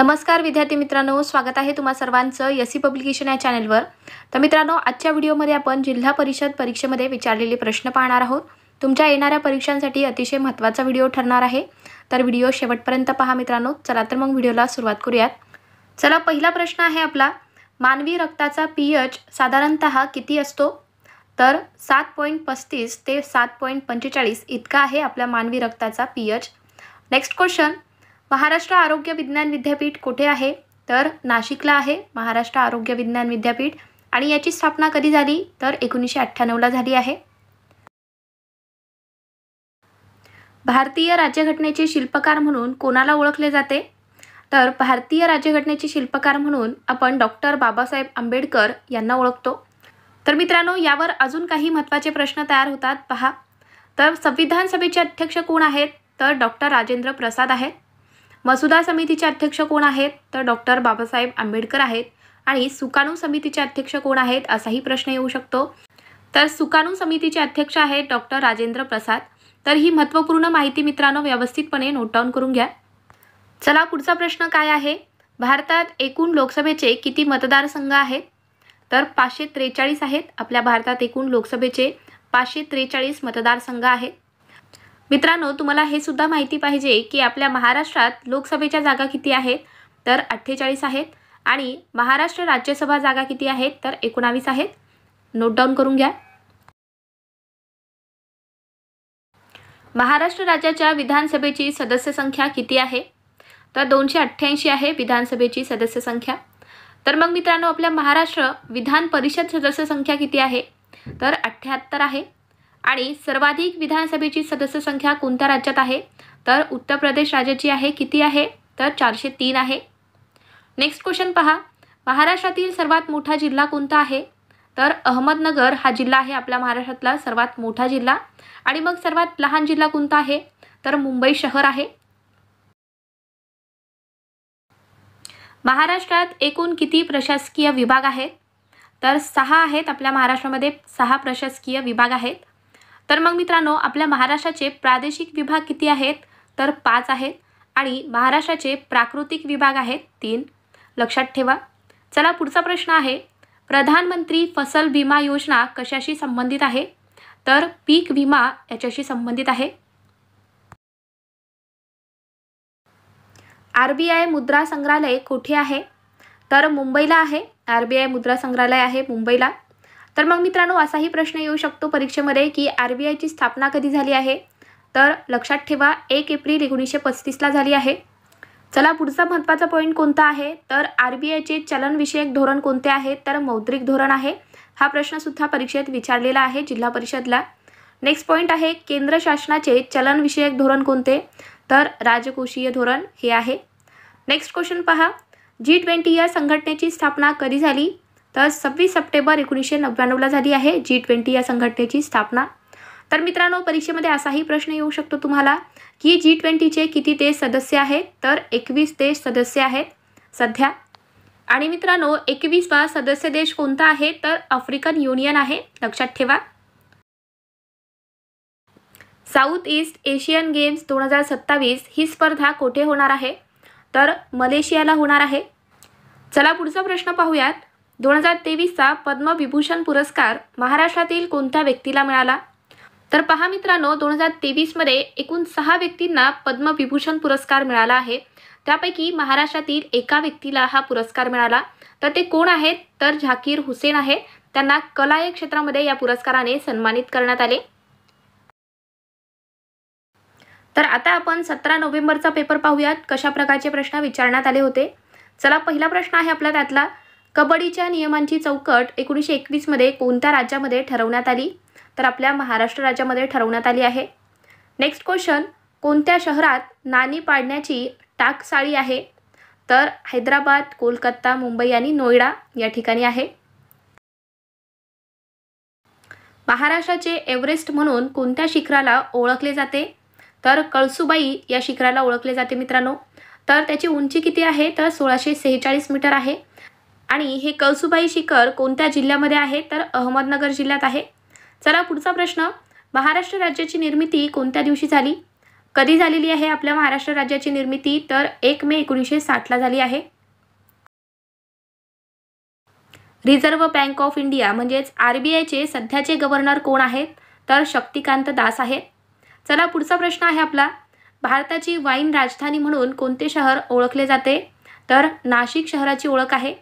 नमस्कार विद्यार्थी मित्रांनो स्वागत आहे तुम्हा सर्वांचं एस सी पब्लिकेशन या चॅनलवर तर मित्रांनो आजच्या व्हिडिओमध्ये आपण जिल्हा परिषद परीक्षेमध्ये विचारलेले प्रश्न पाहणार आहोत तुमच्या येणाऱ्या परीक्षांसाठी अतिशय महत्त्वाचा व्हिडिओ ठरणार आहे तर व्हिडिओ शेवटपर्यंत पहा मित्रांनो चला तर मग व्हिडिओला सुरुवात करूयात चला पहिला प्रश्न आहे आपला मानवी रक्ताचा पी एच साधारणत किती असतो तर सात पॉईंट पस्तीस ते सात पॉईंट पंचेचाळीस इतका आहे आपल्या मानवी रक्ताचा P H next question Maharashtra आरोग्य विज्ञान विद्यापीठ कुठे आहे तर नाशिकला आहे महाराष्ट्र आरोग्य विज्ञान विद्यापीठ आणि याची स्थापना कधी झाली तर एकोणीसशे अठ्ठ्याण्णवला झाली आहे भारतीय राज्यघटनेचे शिल्पकार म्हणून कोणाला ओळखले जाते तर भारतीय राज्यघटनेचे शिल्पकार म्हणून आपण डॉक्टर बाबासाहेब आंबेडकर यांना ओळखतो तर मित्रांनो यावर अजून काही महत्त्वाचे प्रश्न तयार होतात पहा तर संविधान सभेचे अध्यक्ष कोण आहेत तर डॉक्टर राजेंद्र प्रसाद आहेत मसुदा समितीचे अध्यक्ष कोण आहेत तर डॉक्टर बाबासाहेब आंबेडकर आहेत आणि सुकाणू समितीचे अध्यक्ष कोण आहेत असाही प्रश्न येऊ शकतो तर सुकाणू समितीचे अध्यक्ष आहेत डॉक्टर राजेंद्र प्रसाद तर ही महत्त्वपूर्ण माहिती मित्रांनो व्यवस्थितपणे नोट डाऊन करून घ्या चला पुढचा प्रश्न काय आहे भारतात एकूण लोकसभेचे किती मतदारसंघ आहेत तर पाचशे त्रेचाळीस आहेत आपल्या भारतात एकूण लोकसभेचे पाचशे त्रेचाळीस मतदारसंघ आहेत मित्रांनो तुम्हाला हे सुद्धा माहिती पाहिजे की आपल्या महाराष्ट्रात लोकसभेच्या जागा किती आहेत तर अठ्ठेचाळीस आहेत आणि महाराष्ट्र राज्यसभा जागा किती आहेत तर एकोणावीस आहेत नोट डाऊन करून घ्या महाराष्ट्र राज्याच्या विधानसभेची सदस्य संख्या किती आहे तर दोनशे अठ्ठ्याऐंशी आहे विधानसभेची सदस्य संख्या तर मग मित्रांनो आपल्या महाराष्ट्र विधान परिषद सदस्य संख्या किती आहे तर अठ्ठ्याहत्तर आहे आणि सर्वाधिक विधानसभेची सदस्य संख्या कोणत्या राज्यात आहे तर उत्तर प्रदेश राज्याची आहे किती आहे तर चारशे तीन आहे नेक्स्ट क्वेश्चन पहा महाराष्ट्रातील सर्वात मोठा जिल्हा कोणता आहे तर अहमदनगर हा जिल्हा आहे आपल्या महाराष्ट्रातला सर्वात मोठा जिल्हा आणि मग सर्वात लहान जिल्हा कोणता आहे तर मुंबई शहर आहे महाराष्ट्रात एकूण किती प्रशासकीय विभाग आहेत तर सहा आहेत आपल्या महाराष्ट्रामध्ये सहा प्रशासकीय विभाग आहेत तर मग मित्रांनो आपल्या महाराष्ट्राचे प्रादेशिक विभाग किती आहेत तर पाच आहेत आणि महाराष्ट्राचे प्राकृतिक विभाग आहेत तीन लक्षात ठेवा चला पुढचा प्रश्न आहे प्रधानमंत्री फसल विमा योजना कशाशी संबंधित आहे तर पीक विमा याच्याशी संबंधित आहे आर बी आय मुद्रा संग्रहालय कुठे आहे तर मुंबईला आहे आर बी आय मुद्रा संग्रहालय आहे मुंबईला तर मग मित्रांनो असाही प्रश्न येऊ शकतो परीक्षेमध्ये की आर बी आयची स्थापना कधी झाली आहे तर लक्षात ठेवा एक एप्रिल एकोणीसशे पस्तीसला झाली आहे चला पुढचा महत्त्वाचा पॉईंट कोणता आहे तर आर बी आयचे चलनविषयक धोरण कोणते आहे तर मौद्रिक धोरण आहे हा प्रश्नसुद्धा परीक्षेत विचारलेला आहे जिल्हा परिषदला नेक्स्ट पॉईंट आहे केंद्र शासनाचे चलनविषयक धोरण कोणते तर राजकोषीय धोरण हे आहे नेक्स्ट क्वेश्चन पहा जी ट्वेंटी या संघटनेची स्थापना कधी झाली तर सव्वीस सप्टेंबर एकोणीसशे नव्याण्णवला झाली आहे जी ट्वेंटी या संघटनेची स्थापना तर मित्रांनो परीक्षेमध्ये असाही प्रश्न येऊ शकतो तुम्हाला की जी ट्वेंटीचे किती देश सदस्य आहेत तर एकवीस देश सदस्य आहेत सध्या आणि मित्रांनो एकवीसवा सदस्य देश कोणता आहे तर आफ्रिकन युनियन आहे लक्षात ठेवा साऊथ ईस्ट एशियन गेम्स दोन हजार सत्तावीस ही स्पर्धा कोठे होणार आहे तर मलेशियाला होणार आहे चला पुढचा प्रश्न पाहूयात दोन हजार तेवीसचा पद्मविभूषण पुरस्कार महाराष्ट्रातील कोणत्या व्यक्तीला मिळाला तर पहा मित्रांनो दोन हजार तेवीसमध्ये एकूण सहा व्यक्तींना पद्मविभूषण पुरस्कार मिळाला आहे त्यापैकी महाराष्ट्रातील एका व्यक्तीला हा पुरस्कार मिळाला तर ते कोण आहेत तर झाकीर हुसेन आहे त्यांना कला या क्षेत्रामध्ये या पुरस्काराने सन्मानित करण्यात आले तर आता आपण सतरा नोव्हेंबरचा पेपर पाहूयात कशा प्रकारचे प्रश्न विचारण्यात आले होते चला पहिला प्रश्न आहे आपला त्यातला कबड्डीच्या नियमांची चौकट एकोणीसशे एकवीसमध्ये कोणत्या राज्यामध्ये ठरवण्यात आली तर आपल्या महाराष्ट्र राज्यामध्ये ठरवण्यात आली आहे नेक्स्ट क्वेश्चन कोणत्या शहरात नाणी पाडण्याची टाकसाळी आहे तर हैदराबाद कोलकाता मुंबई आणि नोएडा या ठिकाणी आहे महाराष्ट्राचे एव्हरेस्ट म्हणून कोणत्या शिखराला ओळखले जाते तर कळसुबाई या शिखराला ओळखले जाते मित्रांनो तर त्याची उंची किती आहे तर सोळाशे सेहेचाळीस मीटर आहे आणि हे कळसुबाई शिखर कोणत्या जिल्ह्यामध्ये आहे तर अहमदनगर जिल्ह्यात आहे चला पुढचा प्रश्न महाराष्ट्र राज्याची निर्मिती कोणत्या दिवशी झाली कधी झालेली आहे आपल्या महाराष्ट्र राज्याची निर्मिती तर एक मे एकोणीसशे साठला झाली आहे रिझर्व्ह बँक ऑफ इंडिया म्हणजेच आर बी आयचे सध्याचे गव्हर्नर कोण आहेत तर शक्तिकांत दास आहेत चला पुढचा प्रश्न आहे आपला भारताची वाईन राजधानी म्हणून कोणते शहर ओळखले जाते तर नाशिक शहराची ओळख आहे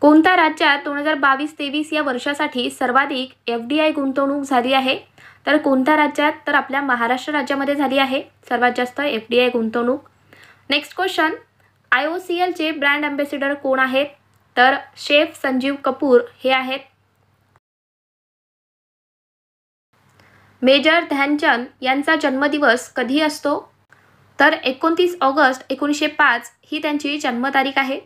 कोणत्या राज्यात दोन हजार बावीस तेवीस या वर्षासाठी सर्वाधिक एफ डी आय गुंतवणूक झाली आहे तर कोणत्या राज्यात तर आपल्या महाराष्ट्र राज्यामध्ये झाली आहे सर्वात जास्त एफ डी आय गुंतवणूक next question I O C एलचे ब्रँड अँबेसिडर कोण आहेत तर शेफ संजीव कपूर हे आहेत मेजर ध्यानचंद यांचा जन्मदिवस कधी असतो तर एकोणतीस ऑगस्ट एकोणीसशे पाच ही त्यांची जन्मतारीख आहे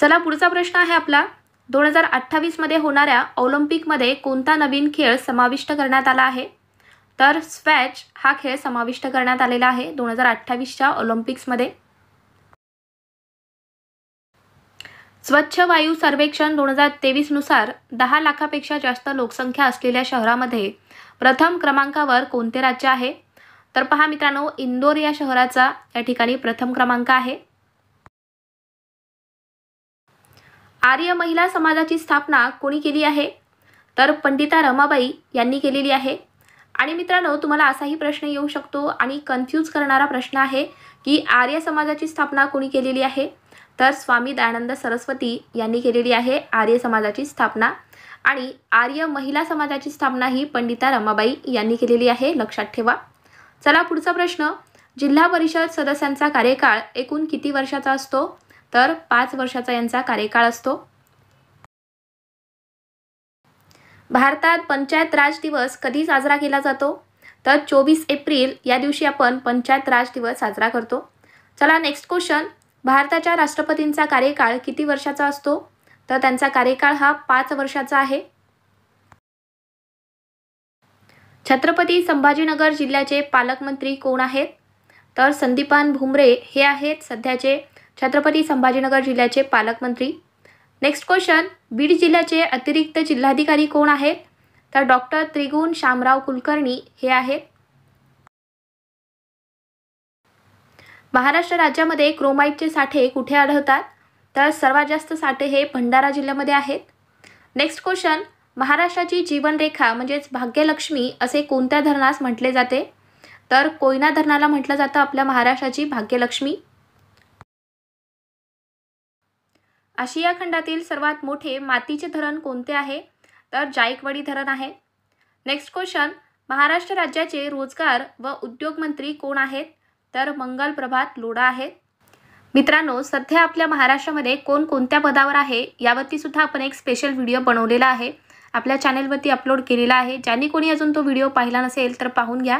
चला पुढचा प्रश्न आहे आपला दोन हजार अठ्ठावीसमध्ये होणाऱ्या ऑलिम्पिकमध्ये कोणता नवीन खेळ समाविष्ट करण्यात आला आहे तर स्वॅच हा खेळ समाविष्ट करण्यात आलेला आहे दोन हजार अठ्ठावीसच्या ऑलिम्पिक्समध्ये स्वच्छ वायू सर्वेक्षण दोन हजार तेवीसनुसार दहा लाखापेक्षा जास्त लोकसंख्या असलेल्या शहरामध्ये प्रथम क्रमांकावर कोणते राज्य आहे तर पहा मित्रांनो इंदोर या शहराचा या ठिकाणी प्रथम क्रमांक आहे आर्य महिला समाजाची स्थापना कोणी केली आहे तर पंडिता रमाबाई यांनी केलेली आहे आणि मित्रांनो तुम्हाला असाही प्रश्न येऊ शकतो आणि कन्फ्यूज करणारा प्रश्न आहे की आर्य समाजाची स्थापना कोणी केलेली आहे तर स्वामी दयानंद सरस्वती यांनी केलेली आहे आर्य समाजाची स्थापना आणि आर्य महिला समाजाची स्थापना ही पंडिता रमाबाई यांनी केलेली आहे लक्षात ठेवा चला पुढचा प्रश्न जिल्हा परिषद सदस्यांचा कार्यकाळ एकूण किती वर्षाचा असतो तर पाच वर्षाचा यांचा कार्यकाळ असतो भारतात पंचायत राज दिवस कधी साजरा केला जातो तर चोवीस एप्रिल या दिवशी आपण पंचायत राज दिवस साजरा करतो चला नेक्स्ट क्वेश्चन भारताच्या राष्ट्रपतींचा कार्यकाळ किती वर्षाचा असतो तर त्यांचा कार्यकाळ हा पाच वर्षाचा आहे छत्रपती संभाजीनगर जिल्ह्याचे पालकमंत्री कोण आहेत तर संदीपान भुमरे हे आहेत सध्याचे छत्रपती संभाजीनगर जिल्ह्याचे पालकमंत्री नेक्स्ट क्वेश्चन बीड जिल्ह्याचे अतिरिक्त जिल्हाधिकारी कोण आहेत तर डॉक्टर त्रिगुण शामराव कुलकर्णी हे आहेत महाराष्ट्र राज्यामध्ये क्रोमाईटचे साठे कुठे आढळतात तर सर्वात जास्त साठे हे भंडारा जिल्ह्यामध्ये आहेत नेक्स्ट क्वेश्चन महाराष्ट्राची जीवनरेखा म्हणजेच भाग्यलक्ष्मी असे कोणत्या धरणास म्हटले जाते तर कोयना धरणाला म्हटलं जातं आपल्या महाराष्ट्राची भाग्यलक्ष्मी आशिया खंडातील सर्वात मोठे मातीचे धरण कोणते आहे तर जायकवाडी धरण आहे नेक्स्ट क्वेश्चन महाराष्ट्र राज्याचे रोजगार व उद्योग मंत्री कोण आहेत तर मंगल प्रभात लोढा आहेत मित्रांनो सध्या आपल्या महाराष्ट्रामध्ये कोण कोणत्या पदावर आहे यावरती सुद्धा आपण एक स्पेशल व्हिडिओ बनवलेला आहे आपल्या चॅनेलवरती अपलोड केलेला आहे ज्यांनी कोणी अजून तो व्हिडिओ पाहिला नसेल तर पाहून घ्या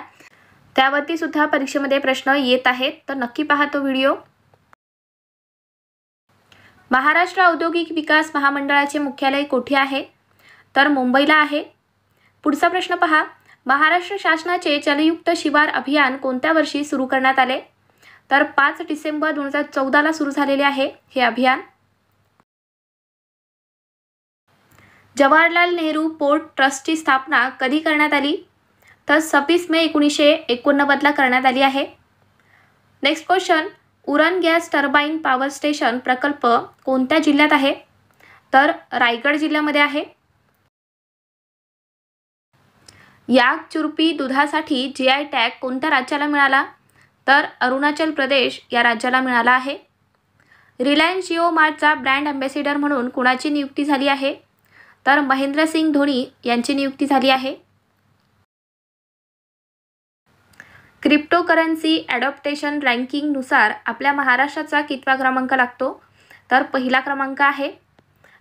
त्यावरती सुद्धा परीक्षेमध्ये प्रश्न येत आहेत तर नक्की पहा तो व्हिडिओ महाराष्ट्र औद्योगिक विकास महामंडळाचे मुख्यालय कोठे आहे तर मुंबईला आहे पुढचा प्रश्न पहा महाराष्ट्र शासनाचे जलयुक्त शिवार अभियान कोणत्या वर्षी सुरू करण्यात आले तर पाच डिसेंबर दोन हजार चौदाला सुरू झालेले आहे हे अभियान जवाहरलाल नेहरू पोर्ट ट्रस्टची स्थापना कधी करण्यात आली तर सव्वीस मे एकोणीसशे एकोणनव्वदला करण्यात आली आहे next question Uran gas turbine power station प्रकल्प कोणत्या जिल्ह्यात आहे तर रायगड जिल्ह्यामध्ये आहे याग चुरपी दुधासाठी जी आय टॅग कोणत्या राज्याला मिळाला तर अरुणाचल प्रदेश या राज्याला मिळाला आहे रिलायन्स जिओ मार्टचा ब्रँड अँबॅसिडर म्हणून कुणाची नियुक्ती झाली आहे तर महेंद्रसिंग धोनी यांची नियुक्ती झाली आहे क्रिप्टोकरन्सी ॲडॉप्टेशन रँकिंगनुसार आपल्या महाराष्ट्राचा कितवा क्रमांक लागतो तर पहिला क्रमांक आहे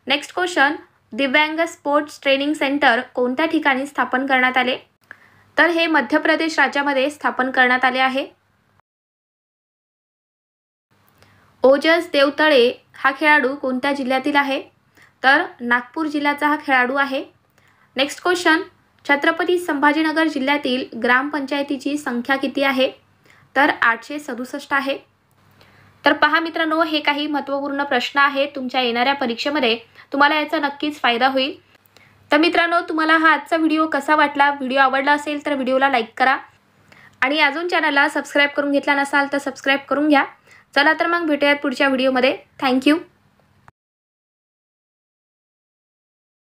नेक्स्ट क्वेश्चन दिव्यांग स्पोर्ट्स ट्रेनिंग सेंटर कोणत्या ठिकाणी स्थापन करण्यात आले तर हे मध्य प्रदेश राज्यामध्ये स्थापन करण्यात आले आहे ओजस देवतळे हा खेळाडू कोणत्या जिल्ह्यातील आहे तर नागपूर जिल्ह्याचा हा खेळाडू आहे नेक्स्ट क्वेश्चन छत्रपती संभाजीनगर जिल्ह्यातील ग्रामपंचायतीची संख्या किती आहे तर आठशे सदुसष्ट आहे तर पहा मित्रांनो हे काही महत्त्वपूर्ण प्रश्न आहे तुमच्या येणाऱ्या परीक्षेमध्ये तुम्हाला याचा नक्कीच फायदा होईल तर मित्रांनो तुम्हाला हा आजचा व्हिडिओ कसा वाटला व्हिडिओ आवडला असेल तर व्हिडिओला लाईक करा आणि अजून चॅनलला सबस्क्राईब करून घेतला नसाल तर सबस्क्राईब करून घ्या चला तर मग भेटूयात पुढच्या व्हिडिओमध्ये थँक्यू